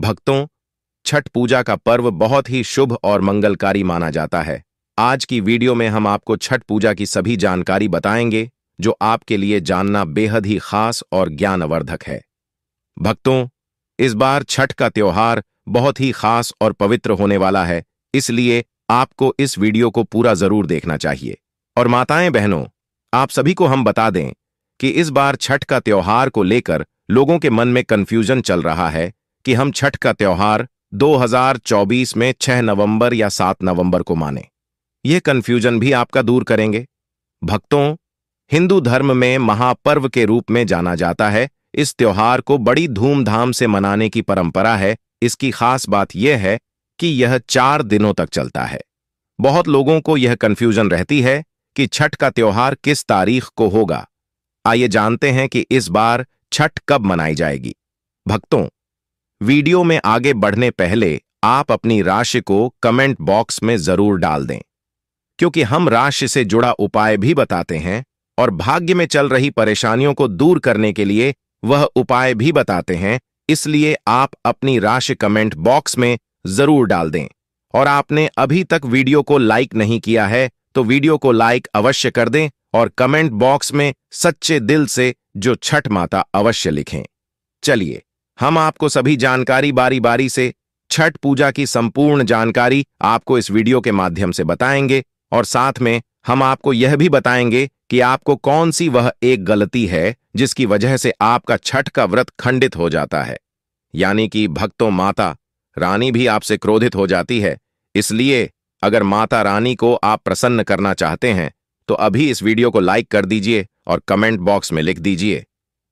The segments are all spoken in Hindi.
भक्तों छठ पूजा का पर्व बहुत ही शुभ और मंगलकारी माना जाता है आज की वीडियो में हम आपको छठ पूजा की सभी जानकारी बताएंगे जो आपके लिए जानना बेहद ही खास और ज्ञानवर्धक है भक्तों इस बार छठ का त्योहार बहुत ही खास और पवित्र होने वाला है इसलिए आपको इस वीडियो को पूरा जरूर देखना चाहिए और माताएं बहनों आप सभी को हम बता दें कि इस बार छठ का त्योहार को लेकर लोगों के मन में कन्फ्यूजन चल रहा है कि हम छठ का त्यौहार 2024 में 6 नवंबर या 7 नवंबर को माने यह कन्फ्यूजन भी आपका दूर करेंगे भक्तों हिंदू धर्म में महापर्व के रूप में जाना जाता है इस त्योहार को बड़ी धूमधाम से मनाने की परंपरा है इसकी खास बात यह है कि यह चार दिनों तक चलता है बहुत लोगों को यह कन्फ्यूजन रहती है कि छठ का त्योहार किस तारीख को होगा आइए जानते हैं कि इस बार छठ कब मनाई जाएगी भक्तों वीडियो में आगे बढ़ने पहले आप अपनी राशि को कमेंट बॉक्स में जरूर डाल दें क्योंकि हम राशि से जुड़ा उपाय भी बताते हैं और भाग्य में चल रही परेशानियों को दूर करने के लिए वह उपाय भी बताते हैं इसलिए आप अपनी राशि कमेंट बॉक्स में जरूर डाल दें और आपने अभी तक वीडियो को लाइक नहीं किया है तो वीडियो को लाइक अवश्य कर दें और कमेंट बॉक्स में सच्चे दिल से जो छठ माता अवश्य लिखें चलिए हम आपको सभी जानकारी बारी बारी से छठ पूजा की संपूर्ण जानकारी आपको इस वीडियो के माध्यम से बताएंगे और साथ में हम आपको यह भी बताएंगे कि आपको कौन सी वह एक गलती है जिसकी वजह से आपका छठ का व्रत खंडित हो जाता है यानी कि भक्तों माता रानी भी आपसे क्रोधित हो जाती है इसलिए अगर माता रानी को आप प्रसन्न करना चाहते हैं तो अभी इस वीडियो को लाइक कर दीजिए और कमेंट बॉक्स में लिख दीजिए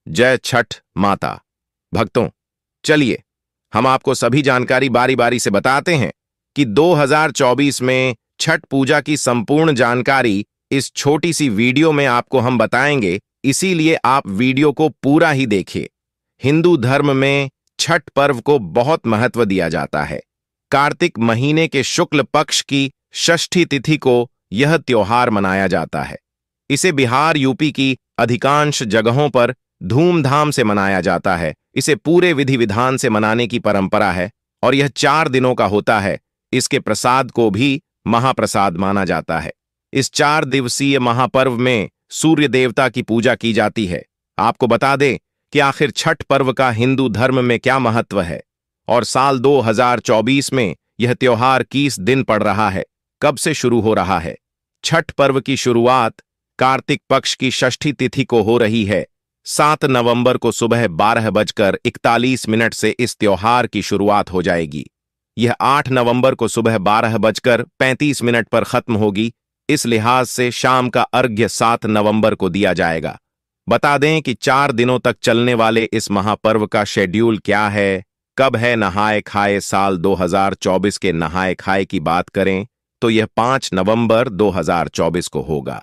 जय छठ माता भक्तों चलिए हम आपको सभी जानकारी बारी बारी से बताते हैं कि 2024 में छठ पूजा की संपूर्ण जानकारी इस छोटी सी वीडियो में आपको हम बताएंगे इसीलिए आप वीडियो को पूरा ही देखिए हिंदू धर्म में छठ पर्व को बहुत महत्व दिया जाता है कार्तिक महीने के शुक्ल पक्ष की षष्ठी तिथि को यह त्योहार मनाया जाता है इसे बिहार यूपी की अधिकांश जगहों पर धूमधाम से मनाया जाता है इसे पूरे विधि विधान से मनाने की परंपरा है और यह चार दिनों का होता है इसके प्रसाद को भी महाप्रसाद माना जाता है इस चार दिवसीय महापर्व में सूर्य देवता की पूजा की जाती है आपको बता दें कि आखिर छठ पर्व का हिंदू धर्म में क्या महत्व है और साल 2024 में यह त्योहार किस दिन पड़ रहा है कब से शुरू हो रहा है छठ पर्व की शुरुआत कार्तिक पक्ष की षष्ठी तिथि को हो रही है सात नवंबर को सुबह बारह बजकर इकतालीस मिनट से इस त्योहार की शुरुआत हो जाएगी यह आठ नवंबर को सुबह बारह बजकर पैंतीस मिनट पर खत्म होगी इस लिहाज से शाम का अर्घ्य सात नवंबर को दिया जाएगा बता दें कि चार दिनों तक चलने वाले इस महापर्व का शेड्यूल क्या है कब है नहाए खाए साल 2024 के नहाए खाए की बात करें तो यह 5 नवंबर 2024 को होगा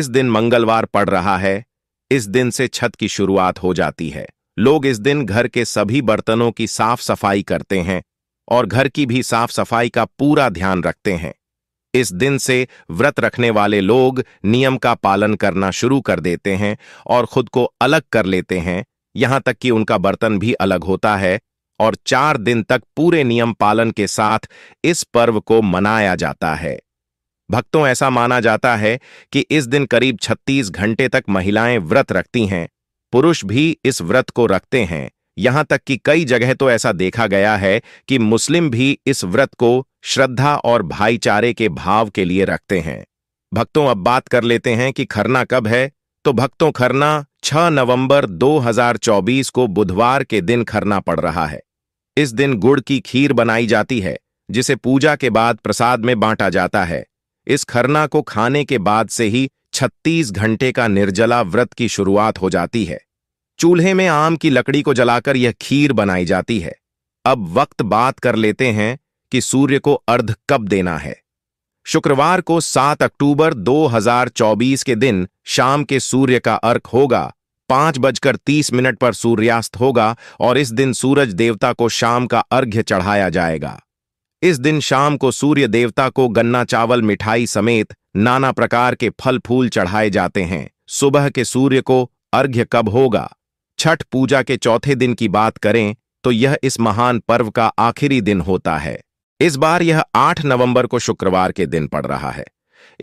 इस दिन मंगलवार पड़ रहा है इस दिन से छत की शुरुआत हो जाती है लोग इस दिन घर के सभी बर्तनों की साफ सफाई करते हैं और घर की भी साफ सफाई का पूरा ध्यान रखते हैं इस दिन से व्रत रखने वाले लोग नियम का पालन करना शुरू कर देते हैं और खुद को अलग कर लेते हैं यहां तक कि उनका बर्तन भी अलग होता है और चार दिन तक पूरे नियम पालन के साथ इस पर्व को मनाया जाता है भक्तों ऐसा माना जाता है कि इस दिन करीब 36 घंटे तक महिलाएं व्रत रखती हैं पुरुष भी इस व्रत को रखते हैं यहां तक कि कई जगह तो ऐसा देखा गया है कि मुस्लिम भी इस व्रत को श्रद्धा और भाईचारे के भाव के लिए रखते हैं भक्तों अब बात कर लेते हैं कि खरना कब है तो भक्तों खरना 6 नवंबर 2024 को बुधवार के दिन खरना पड़ रहा है इस दिन गुड़ की खीर बनाई जाती है जिसे पूजा के बाद प्रसाद में बांटा जाता है इस खरना को खाने के बाद से ही 36 घंटे का निर्जला व्रत की शुरुआत हो जाती है चूल्हे में आम की लकड़ी को जलाकर यह खीर बनाई जाती है अब वक्त बात कर लेते हैं कि सूर्य को अर्ध कब देना है शुक्रवार को 7 अक्टूबर 2024 के दिन शाम के सूर्य का अर्क होगा पांच बजकर तीस मिनट पर सूर्यास्त होगा और इस दिन सूरज देवता को शाम का अर्घ्य चढ़ाया जाएगा इस दिन शाम को सूर्य देवता को गन्ना चावल मिठाई समेत नाना प्रकार के फल फूल चढ़ाए जाते हैं सुबह के सूर्य को अर्घ्य कब होगा छठ पूजा के चौथे दिन की बात करें तो यह इस महान पर्व का आखिरी दिन होता है इस बार यह 8 नवंबर को शुक्रवार के दिन पड़ रहा है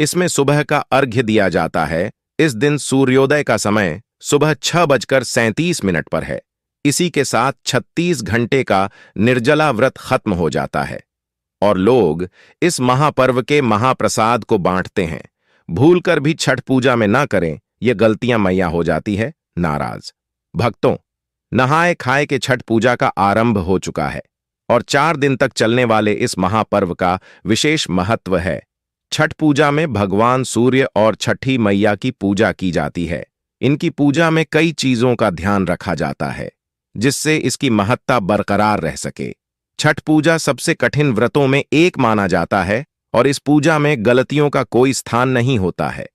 इसमें सुबह का अर्घ्य दिया जाता है इस दिन सूर्योदय का समय सुबह छह बजकर सैंतीस मिनट पर है इसी के साथ 36 घंटे का निर्जला व्रत खत्म हो जाता है और लोग इस महापर्व के महाप्रसाद को बांटते हैं भूलकर भी छठ पूजा में ना करें ये गलतियां मैया हो जाती है नाराज भक्तों नहाए खाए के छठ पूजा का आरंभ हो चुका है और चार दिन तक चलने वाले इस महापर्व का विशेष महत्व है छठ पूजा में भगवान सूर्य और छठी मैया की पूजा की जाती है इनकी पूजा में कई चीजों का ध्यान रखा जाता है जिससे इसकी महत्ता बरकरार रह सके छठ पूजा सबसे कठिन व्रतों में एक माना जाता है और इस पूजा में गलतियों का कोई स्थान नहीं होता है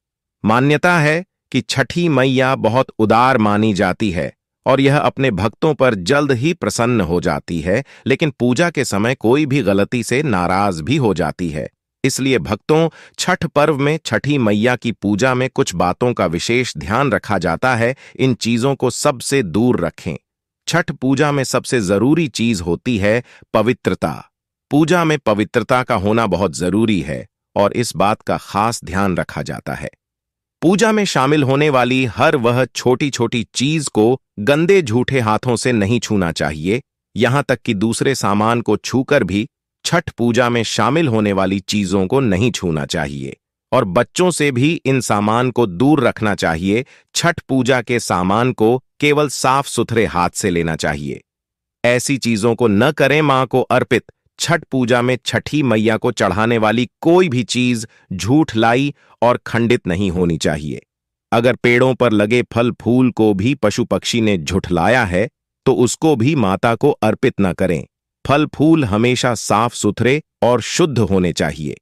मान्यता है कि छठी मैया बहुत उदार मानी जाती है और यह अपने भक्तों पर जल्द ही प्रसन्न हो जाती है लेकिन पूजा के समय कोई भी गलती से नाराज भी हो जाती है इसलिए भक्तों छठ पर्व में छठी मैया की पूजा में कुछ बातों का विशेष ध्यान रखा जाता है इन चीजों को सबसे दूर रखें छठ पूजा में सबसे जरूरी चीज होती है पवित्रता पूजा में पवित्रता का होना बहुत जरूरी है और इस बात का खास ध्यान रखा जाता है पूजा में शामिल होने वाली हर वह छोटी छोटी चीज को गंदे झूठे हाथों से नहीं छूना चाहिए यहां तक कि दूसरे सामान को छूकर भी छठ पूजा में शामिल होने वाली चीजों को नहीं छूना चाहिए और बच्चों से भी इन सामान को दूर रखना चाहिए छठ पूजा के सामान को केवल साफ सुथरे हाथ से लेना चाहिए ऐसी चीजों को न करें मां को अर्पित छठ पूजा में छठी मैया को चढ़ाने वाली कोई भी चीज झूठ लाई और खंडित नहीं होनी चाहिए अगर पेड़ों पर लगे फल फूल को भी पशु पक्षी ने झुठलाया है तो उसको भी माता को अर्पित न करें फल फूल हमेशा साफ सुथरे और शुद्ध होने चाहिए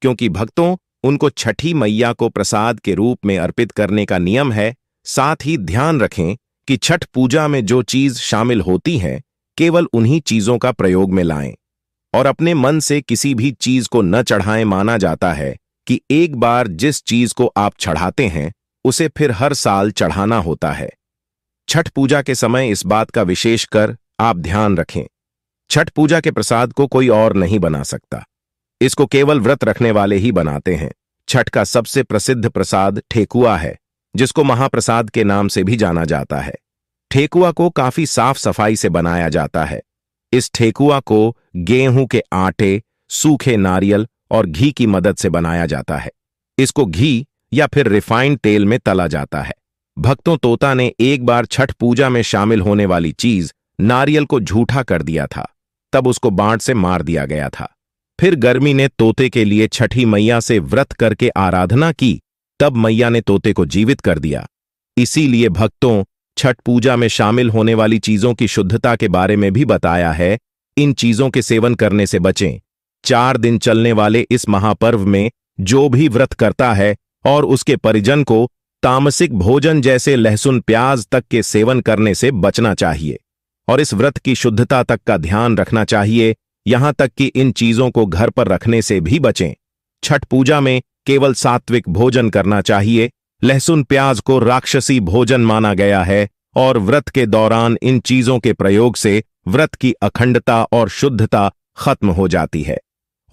क्योंकि भक्तों उनको छठी मैया को प्रसाद के रूप में अर्पित करने का नियम है साथ ही ध्यान रखें कि छठ पूजा में जो चीज शामिल होती है केवल उन्हीं चीजों का प्रयोग में लाएं और अपने मन से किसी भी चीज को न चढ़ाएं माना जाता है कि एक बार जिस चीज को आप चढ़ाते हैं उसे फिर हर साल चढ़ाना होता है छठ पूजा के समय इस बात का विशेष कर आप ध्यान रखें छठ पूजा के प्रसाद को कोई और नहीं बना सकता इसको केवल व्रत रखने वाले ही बनाते हैं छठ का सबसे प्रसिद्ध प्रसाद ठेकुआ है जिसको महाप्रसाद के नाम से भी जाना जाता है ठेकुआ को काफी साफ सफाई से बनाया जाता है इस ठेकुआ को गेहूं के आटे सूखे नारियल और घी की मदद से बनाया जाता है इसको घी या फिर रिफाइंड तेल में तला जाता है भक्तों तोता ने एक बार छठ पूजा में शामिल होने वाली चीज नारियल को झूठा कर दिया था तब उसको बाढ़ से मार दिया गया था फिर गर्मी ने तोते के लिए छठी मैया से व्रत करके आराधना की तब मैया ने तोते को जीवित कर दिया इसीलिए भक्तों छठ पूजा में शामिल होने वाली चीजों की शुद्धता के बारे में भी बताया है इन चीजों के सेवन करने से बचें चार दिन चलने वाले इस महापर्व में जो भी व्रत करता है और उसके परिजन को तामसिक भोजन जैसे लहसुन प्याज तक के सेवन करने से बचना चाहिए और इस व्रत की शुद्धता तक का ध्यान रखना चाहिए यहां तक कि इन चीजों को घर पर रखने से भी बचें छठ पूजा में केवल सात्विक भोजन करना चाहिए लहसुन प्याज को राक्षसी भोजन माना गया है और व्रत के दौरान इन चीजों के प्रयोग से व्रत की अखंडता और शुद्धता खत्म हो जाती है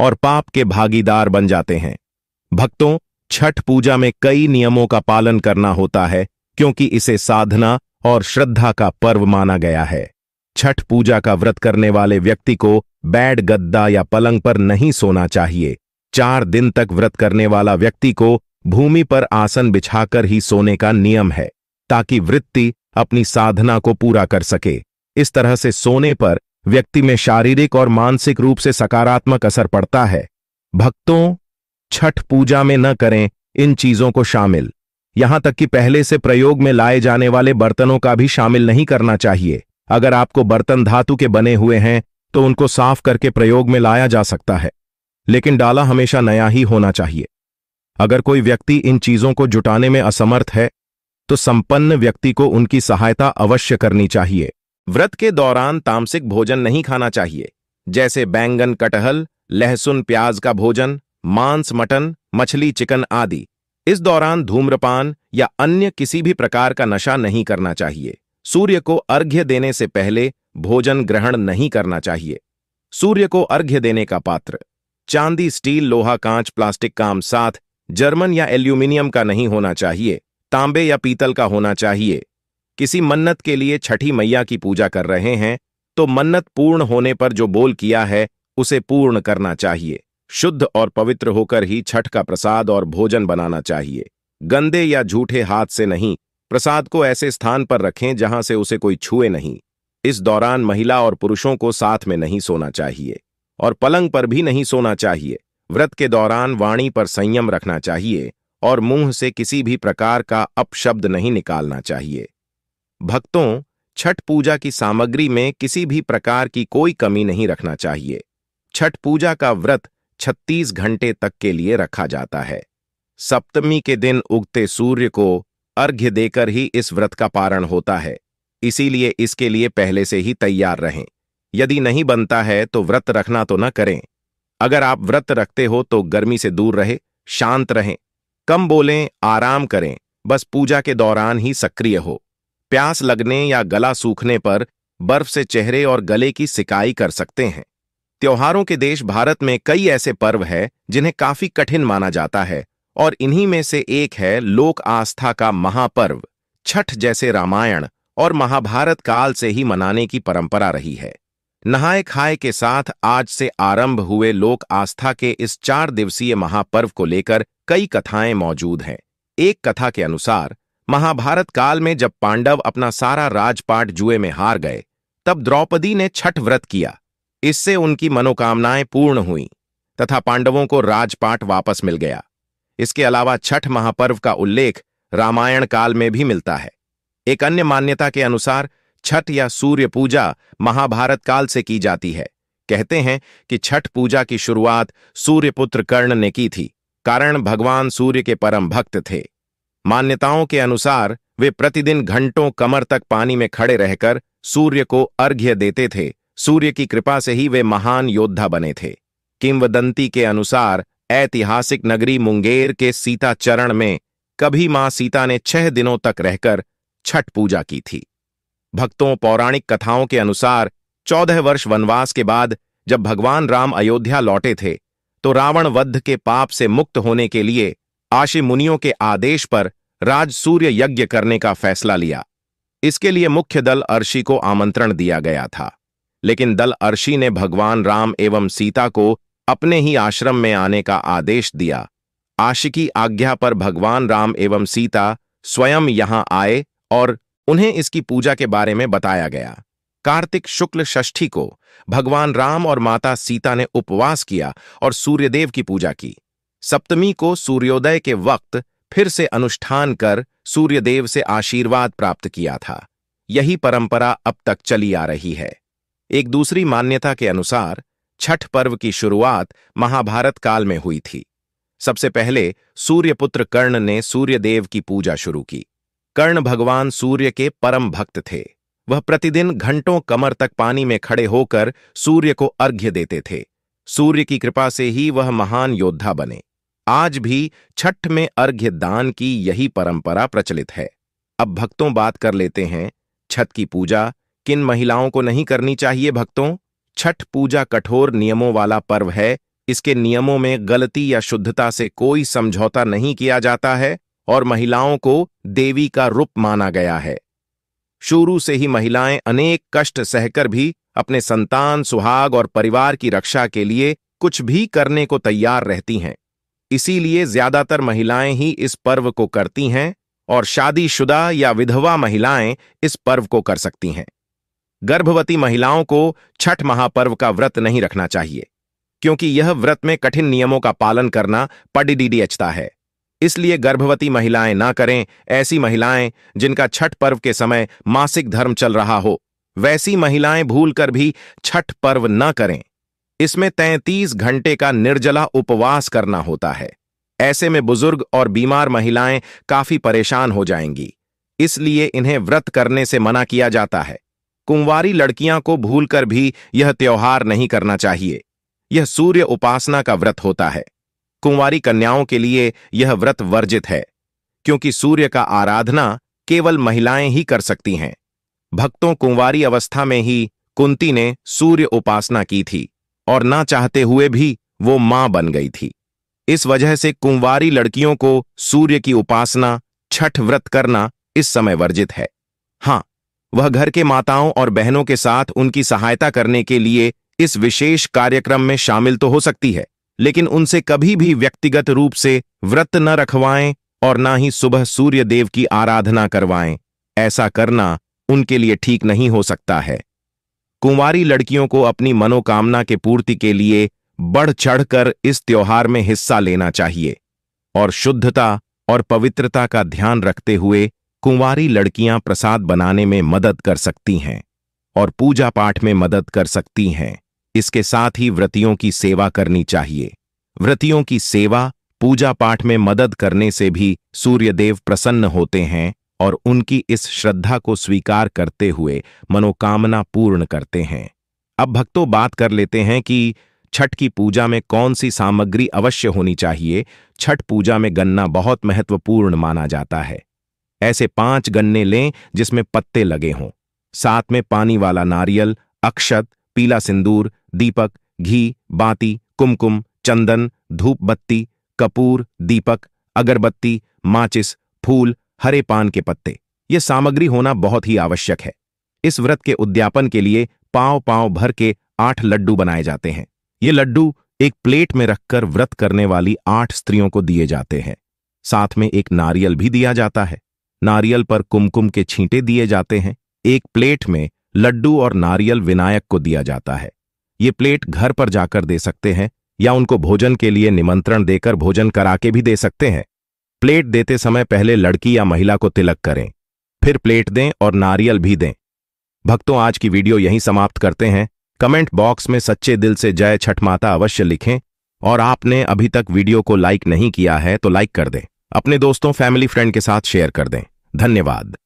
और पाप के भागीदार बन जाते हैं भक्तों छठ पूजा में कई नियमों का पालन करना होता है क्योंकि इसे साधना और श्रद्धा का पर्व माना गया है छठ पूजा का व्रत करने वाले व्यक्ति को बेड गद्दा या पलंग पर नहीं सोना चाहिए चार दिन तक व्रत करने वाला व्यक्ति को भूमि पर आसन बिछाकर ही सोने का नियम है ताकि वृत्ति अपनी साधना को पूरा कर सके इस तरह से सोने पर व्यक्ति में शारीरिक और मानसिक रूप से सकारात्मक असर पड़ता है भक्तों छठ पूजा में न करें इन चीजों को शामिल यहां तक कि पहले से प्रयोग में लाए जाने वाले बर्तनों का भी शामिल नहीं करना चाहिए अगर आपको बर्तन धातु के बने हुए हैं तो उनको साफ करके प्रयोग में लाया जा सकता है लेकिन डाला हमेशा नया ही होना चाहिए अगर कोई व्यक्ति इन चीजों को जुटाने में असमर्थ है तो संपन्न व्यक्ति को उनकी सहायता अवश्य करनी चाहिए व्रत के दौरान तामसिक भोजन नहीं खाना चाहिए जैसे बैंगन कटहल लहसुन प्याज का भोजन मांस मटन मछली चिकन आदि इस दौरान धूम्रपान या अन्य किसी भी प्रकार का नशा नहीं करना चाहिए सूर्य को अर्घ्य देने से पहले भोजन ग्रहण नहीं करना चाहिए सूर्य को अर्घ्य देने का पात्र चांदी स्टील लोहा कांच प्लास्टिक काम साथ जर्मन या एल्यूमिनियम का नहीं होना चाहिए तांबे या पीतल का होना चाहिए किसी मन्नत के लिए छठी मैया की पूजा कर रहे हैं तो मन्नत पूर्ण होने पर जो बोल किया है उसे पूर्ण करना चाहिए शुद्ध और पवित्र होकर ही छठ का प्रसाद और भोजन बनाना चाहिए गंदे या झूठे हाथ से नहीं प्रसाद को ऐसे स्थान पर रखें जहां से उसे कोई छुए नहीं इस दौरान महिला और पुरुषों को साथ में नहीं सोना चाहिए और पलंग पर भी नहीं सोना चाहिए व्रत के दौरान वाणी पर संयम रखना चाहिए और मुंह से किसी भी प्रकार का अपशब्द नहीं निकालना चाहिए भक्तों छठ पूजा की सामग्री में किसी भी प्रकार की कोई कमी नहीं रखना चाहिए छठ पूजा का व्रत 36 घंटे तक के लिए रखा जाता है सप्तमी के दिन उगते सूर्य को अर्घ्य देकर ही इस व्रत का पारण होता है इसीलिए इसके लिए पहले से ही तैयार रहें यदि नहीं बनता है तो व्रत रखना तो न करें अगर आप व्रत रखते हो तो गर्मी से दूर रहे शांत रहें कम बोलें आराम करें बस पूजा के दौरान ही सक्रिय हो प्यास लगने या गला सूखने पर बर्फ से चेहरे और गले की सिकाई कर सकते हैं त्योहारों के देश भारत में कई ऐसे पर्व हैं जिन्हें काफी कठिन माना जाता है और इन्हीं में से एक है लोक आस्था का महापर्व छठ जैसे रामायण और महाभारत काल से ही मनाने की परंपरा रही है नहाय खाए के साथ आज से आरंभ हुए लोक आस्था के इस चार दिवसीय महापर्व को लेकर कई कथाएं मौजूद हैं एक कथा के अनुसार महाभारत काल में जब पांडव अपना सारा राजपाट जुए में हार गए तब द्रौपदी ने छठ व्रत किया इससे उनकी मनोकामनाएं पूर्ण हुई तथा पांडवों को राजपाट वापस मिल गया इसके अलावा छठ महापर्व का उल्लेख रामायण काल में भी मिलता है एक अन्य मान्यता के अनुसार छठ या सूर्य पूजा महाभारत काल से की जाती है कहते हैं कि छठ पूजा की शुरुआत सूर्यपुत्र कर्ण ने की थी कारण भगवान सूर्य के परम भक्त थे मान्यताओं के अनुसार वे प्रतिदिन घंटों कमर तक पानी में खड़े रहकर सूर्य को अर्घ्य देते थे सूर्य की कृपा से ही वे महान योद्धा बने थे किंवदंती के अनुसार ऐतिहासिक नगरी मुंगेर के सीता चरण में कभी मां सीता ने छह दिनों तक रहकर छठ पूजा की थी भक्तों पौराणिक कथाओं के अनुसार चौदह वर्ष वनवास के बाद जब भगवान राम अयोध्या लौटे थे तो रावण वध के पाप से मुक्त होने के लिए आशि मुनियों के आदेश पर राज सूर्य यज्ञ करने का फैसला लिया इसके लिए मुख्य दल अर्शी को आमंत्रण दिया गया था लेकिन दल अर्शी ने भगवान राम एवं सीता को अपने ही आश्रम में आने का आदेश दिया आशिकी आज्ञा पर भगवान राम एवं सीता स्वयं यहां आए और उन्हें इसकी पूजा के बारे में बताया गया कार्तिक शुक्ल षष्ठी को भगवान राम और माता सीता ने उपवास किया और सूर्यदेव की पूजा की सप्तमी को सूर्योदय के वक्त फिर से अनुष्ठान कर सूर्यदेव से आशीर्वाद प्राप्त किया था यही परंपरा अब तक चली आ रही है एक दूसरी मान्यता के अनुसार छठ पर्व की शुरुआत महाभारत काल में हुई थी सबसे पहले सूर्यपुत्र कर्ण ने सूर्यदेव की पूजा शुरू की कर्ण भगवान सूर्य के परम भक्त थे वह प्रतिदिन घंटों कमर तक पानी में खड़े होकर सूर्य को अर्घ्य देते थे सूर्य की कृपा से ही वह महान योद्धा बने आज भी छठ में अर्घ्य दान की यही परंपरा प्रचलित है अब भक्तों बात कर लेते हैं छठ की पूजा किन महिलाओं को नहीं करनी चाहिए भक्तों छठ पूजा कठोर नियमों वाला पर्व है इसके नियमों में गलती या शुद्धता से कोई समझौता नहीं किया जाता है और महिलाओं को देवी का रूप माना गया है शुरू से ही महिलाएं अनेक कष्ट सहकर भी अपने संतान सुहाग और परिवार की रक्षा के लिए कुछ भी करने को तैयार रहती हैं इसीलिए ज्यादातर महिलाएं ही इस पर्व को करती हैं और शादीशुदा या विधवा महिलाएं इस पर्व को कर सकती हैं गर्भवती महिलाओं को छठ महापर्व का व्रत नहीं रखना चाहिए क्योंकि यह व्रत में कठिन नियमों का पालन करना पडिडीडी है इसलिए गर्भवती महिलाएं ना करें ऐसी महिलाएं जिनका छठ पर्व के समय मासिक धर्म चल रहा हो वैसी महिलाएं भूलकर भी छठ पर्व न करें इसमें तैंतीस घंटे का निर्जला उपवास करना होता है ऐसे में बुजुर्ग और बीमार महिलाएं काफी परेशान हो जाएंगी इसलिए इन्हें व्रत करने से मना किया जाता है कुंवारी लड़कियां को भूलकर भी यह त्योहार नहीं करना चाहिए यह सूर्य उपासना का व्रत होता है कुंवारी कन्याओं के लिए यह व्रत वर्जित है क्योंकि सूर्य का आराधना केवल महिलाएं ही कर सकती हैं भक्तों कुंवारी अवस्था में ही कुंती ने सूर्य उपासना की थी और ना चाहते हुए भी वो मां बन गई थी इस वजह से कुंवारी लड़कियों को सूर्य की उपासना छठ व्रत करना इस समय वर्जित है हां वह घर के माताओं और बहनों के साथ उनकी सहायता करने के लिए इस विशेष कार्यक्रम में शामिल तो हो सकती है लेकिन उनसे कभी भी व्यक्तिगत रूप से व्रत न रखवाएं और ना ही सुबह सूर्य देव की आराधना करवाएं ऐसा करना उनके लिए ठीक नहीं हो सकता है कुंवारी लड़कियों को अपनी मनोकामना के पूर्ति के लिए बढ़ चढ़कर इस त्योहार में हिस्सा लेना चाहिए और शुद्धता और पवित्रता का ध्यान रखते हुए कुंवारी लड़कियां प्रसाद बनाने में मदद कर सकती हैं और पूजा पाठ में मदद कर सकती हैं इसके साथ ही व्रतियों की सेवा करनी चाहिए व्रतियों की सेवा पूजा पाठ में मदद करने से भी सूर्यदेव प्रसन्न होते हैं और उनकी इस श्रद्धा को स्वीकार करते हुए मनोकामना पूर्ण करते हैं अब भक्तों बात कर लेते हैं कि छठ की पूजा में कौन सी सामग्री अवश्य होनी चाहिए छठ पूजा में गन्ना बहुत महत्वपूर्ण माना जाता है ऐसे पांच गन्ने लें जिसमें पत्ते लगे हों साथ में पानी वाला नारियल अक्षत पीला सिंदूर दीपक घी बाती कुमकुम चंदन धूप बत्ती कपूर दीपक अगरबत्ती माचिस फूल हरे पान के पत्ते ये सामग्री होना बहुत ही आवश्यक है इस व्रत के उद्यापन के लिए पाव पाव भर के आठ लड्डू बनाए जाते हैं ये लड्डू एक प्लेट में रखकर व्रत करने वाली आठ स्त्रियों को दिए जाते हैं साथ में एक नारियल भी दिया जाता है नारियल पर कुमकुम के छींटे दिए जाते हैं एक प्लेट में लड्डू और नारियल विनायक को दिया जाता है ये प्लेट घर पर जाकर दे सकते हैं या उनको भोजन के लिए निमंत्रण देकर भोजन करा के भी दे सकते हैं प्लेट देते समय पहले लड़की या महिला को तिलक करें फिर प्लेट दें और नारियल भी दें भक्तों आज की वीडियो यहीं समाप्त करते हैं कमेंट बॉक्स में सच्चे दिल से जय छठ माता अवश्य लिखें और आपने अभी तक वीडियो को लाइक नहीं किया है तो लाइक कर दें अपने दोस्तों फैमिली फ्रेंड के साथ शेयर कर दें धन्यवाद